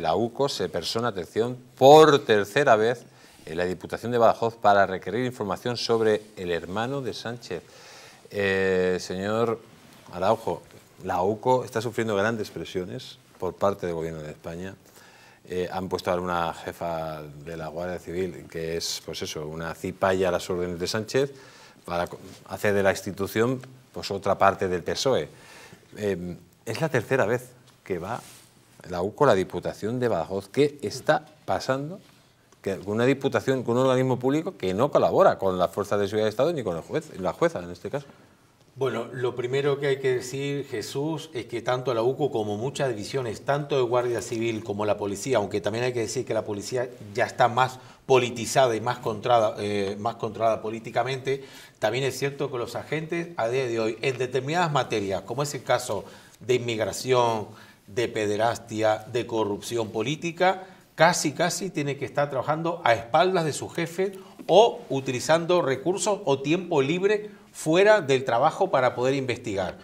la UCO se persona atención por tercera vez en la Diputación de Badajoz para requerir información sobre el hermano de Sánchez. Eh, señor Araujo, la UCO está sufriendo grandes presiones por parte del Gobierno de España. Eh, han puesto a una jefa de la Guardia Civil, que es, pues eso, una cipaya a las órdenes de Sánchez, para hacer de la institución pues, otra parte del PSOE. Eh, es la tercera vez que va la UCO, la Diputación de Badajoz. ¿Qué está pasando con una diputación, con un organismo público que no colabora con las fuerzas de seguridad del Estado ni con el juez, la jueza en este caso? Bueno, lo primero que hay que decir, Jesús, es que tanto la UCO como muchas divisiones, tanto de Guardia Civil como la policía, aunque también hay que decir que la policía ya está más politizada y más eh, más controlada políticamente, también es cierto que los agentes a día de hoy, en determinadas materias, como es el caso de inmigración, de pederastia, de corrupción política, casi, casi tiene que estar trabajando a espaldas de su jefe o utilizando recursos o tiempo libre fuera del trabajo para poder investigar.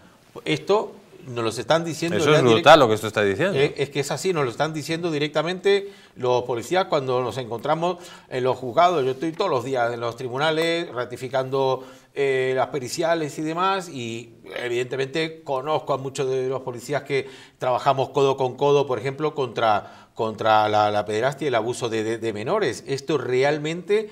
Esto nos los están diciendo. Eso es brutal lo que esto está diciendo. Eh, es, que es así, nos lo están diciendo directamente los policías cuando nos encontramos en los juzgados. Yo estoy todos los días en los tribunales ratificando eh, las periciales y demás, y evidentemente conozco a muchos de los policías que trabajamos codo con codo, por ejemplo, contra, contra la, pederastia y el abuso de menores. Esto realmente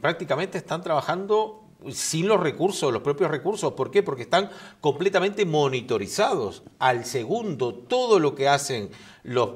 prácticamente están trabajando sin los recursos, los propios recursos. ¿Por qué? Porque están completamente monitorizados al segundo. Todo lo que hacen los,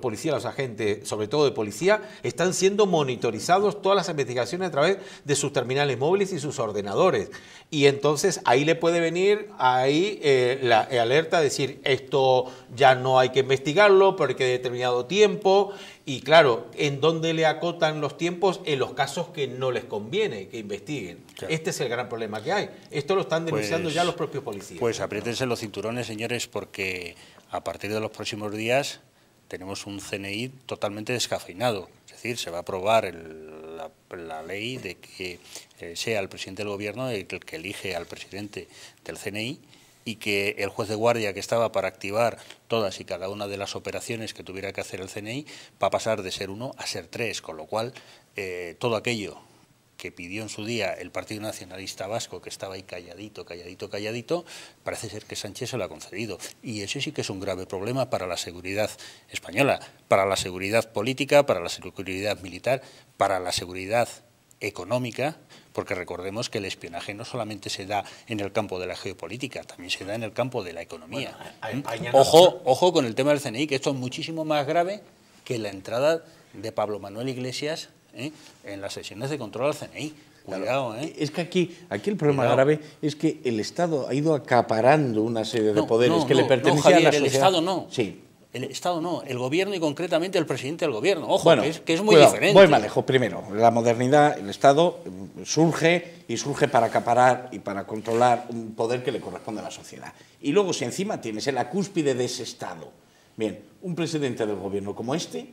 policías, los agentes, sobre todo de policía, están siendo monitorizados todas las investigaciones a través de sus terminales móviles y sus ordenadores. Y entonces ahí le puede venir ahí eh, la alerta, decir esto ya no hay que investigarlo porque determinado tiempo. Y claro, ¿en dónde le acotan los tiempos? En los casos que no les conviene que investiguen. Este es el gran problema que hay. Esto lo están denunciando ya pues, los propios policías. Pues apriétense los cinturones, señores, porque a partir de los próximos días tenemos un CNI totalmente descafeinado. Es decir, se va a aprobar la, ley de que eh, sea el presidente del gobierno el, que elige al presidente del CNI y que el juez de guardia que estaba para activar todas y cada una de las operaciones que tuviera que hacer el CNI va a pasar de ser uno a ser tres, con lo cual eh, todo aquello que pidió en su día el Partido Nacionalista Vasco, que estaba ahí calladito, calladito, calladito, parece ser que Sánchez se lo ha concedido. Y eso sí que es un grave problema para la seguridad española, para la seguridad política, para la seguridad militar, para la seguridad económica, porque recordemos que el espionaje no solamente se da en el campo de la geopolítica, también se da en el campo de la economía. ojo, ojo con el tema del CNI, que esto es muchísimo más grave que la entrada de Pablo Manuel Iglesias ¿eh? en las sesiones de control al CNI. Cuidado, ¿eh? Es que aquí, aquí el problema grave es que el Estado ha ido acaparando una serie de poderes que le pertenecían a la sociedad. El Estado no. Sí. El Estado no, el gobierno y concretamente el presidente del gobierno. Ojo, que, es, que, es, muy diferente. Voy manejo. Primero, la modernidad, el Estado mm, surge y surge para acaparar y para controlar un poder que le corresponde a la sociedad. Y luego, si encima tienes en la cúspide de ese Estado, bien, un presidente del gobierno como este,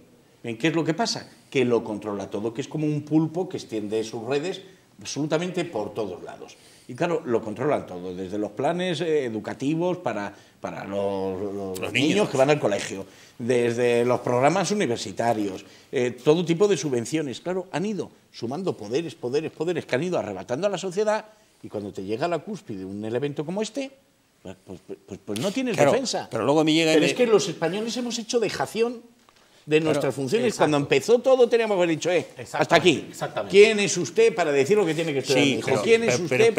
qué es lo que pasa? Que lo controla todo, que es como un pulpo que extiende sus redes absolutamente por todos lados. Y claro, lo controlan todo, desde los planes eh, educativos para, los, niños. que van al colegio, desde los programas universitarios, eh, todo tipo de subvenciones. Claro, han ido sumando poderes, poderes, poderes que han ido arrebatando a la sociedad y cuando te llega a la cúspide un elemento como este, pues, pues, pues, pues no tienes defensa. Pero luego me llega... Pero es que los españoles hemos hecho dejación de nuestras funciones. Cuando empezó todo teníamos que dicho, eh, hasta aquí. ¿Quién es usted para decir lo que tiene que estudiar? Sí, Pero, usted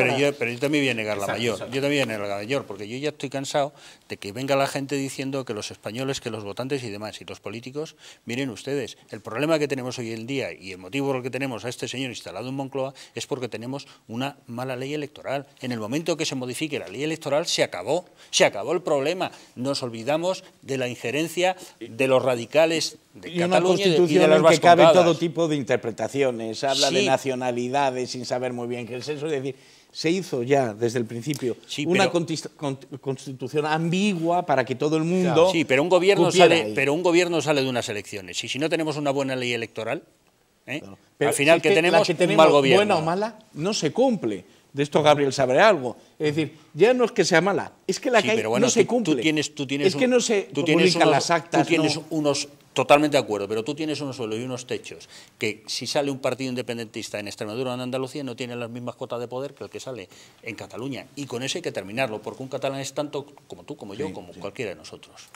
yo, también voy a negar la mayor. Yo también voy a negar la mayor, porque yo ya estoy cansado de que venga la gente diciendo que los españoles, que los votantes y demás, y los políticos, miren ustedes, el problema que tenemos hoy en día y el motivo por el que tenemos a este señor instalado en Moncloa es porque tenemos una mala ley electoral. En el momento que se modifique la ley electoral se acabó, se acabó el problema. Nos olvidamos de la injerencia de los radicales de una constitución que cabe todo tipo de interpretaciones. Habla de nacionalidades sin saber muy bien qué es eso. Es decir, se hizo ya desde el principio una constitución ambigua para que todo el mundo. sí, pero un, gobierno sale, pero un gobierno sale de unas elecciones. Y si no tenemos una buena ley electoral, ¿eh? pero al final que, tenemos, un mal gobierno. Buena o mala, no se cumple. De esto Gabriel sabrá algo. Es decir, ya no es que sea mala, es que la sí, no se cumple. Tú tienes, tú es que no se tú las actas. Tú tienes unos Totalmente de acuerdo, pero tú tienes unos suelos y unos techos que si sale un partido independentista en Extremadura o en Andalucía no tiene las mismas cuotas de poder que el que sale en Cataluña. Y con eso hay que terminarlo, porque un catalán es tanto como tú, como yo, como cualquiera de nosotros.